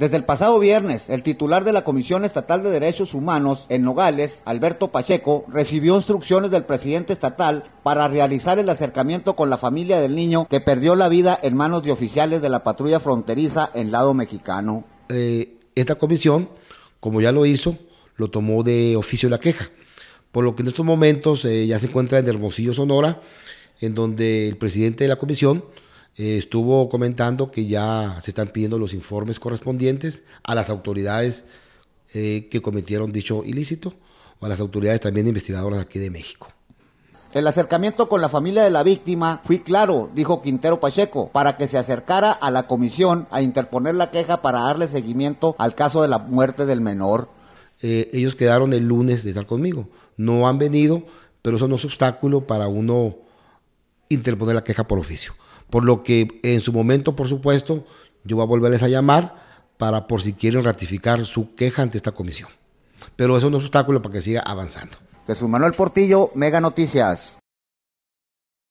Desde el pasado viernes, el titular de la Comisión Estatal de Derechos Humanos en Nogales, Alberto Pacheco, recibió instrucciones del presidente estatal para realizar el acercamiento con la familia del niño que perdió la vida en manos de oficiales de la patrulla fronteriza en lado mexicano. Eh, esta comisión, como ya lo hizo, lo tomó de oficio la queja, por lo que en estos momentos eh, ya se encuentra en Hermosillo, Sonora, en donde el presidente de la comisión eh, estuvo comentando que ya se están pidiendo los informes correspondientes a las autoridades eh, que cometieron dicho ilícito o a las autoridades también investigadoras aquí de México. El acercamiento con la familia de la víctima fue claro, dijo Quintero Pacheco, para que se acercara a la comisión a interponer la queja para darle seguimiento al caso de la muerte del menor. Eh, ellos quedaron el lunes de estar conmigo. No han venido, pero eso no es obstáculo para uno interponer la queja por oficio. Por lo que en su momento, por supuesto, yo voy a volverles a llamar para por si quieren ratificar su queja ante esta comisión. Pero eso es un obstáculo para que siga avanzando. Jesús Manuel Portillo, Mega Noticias.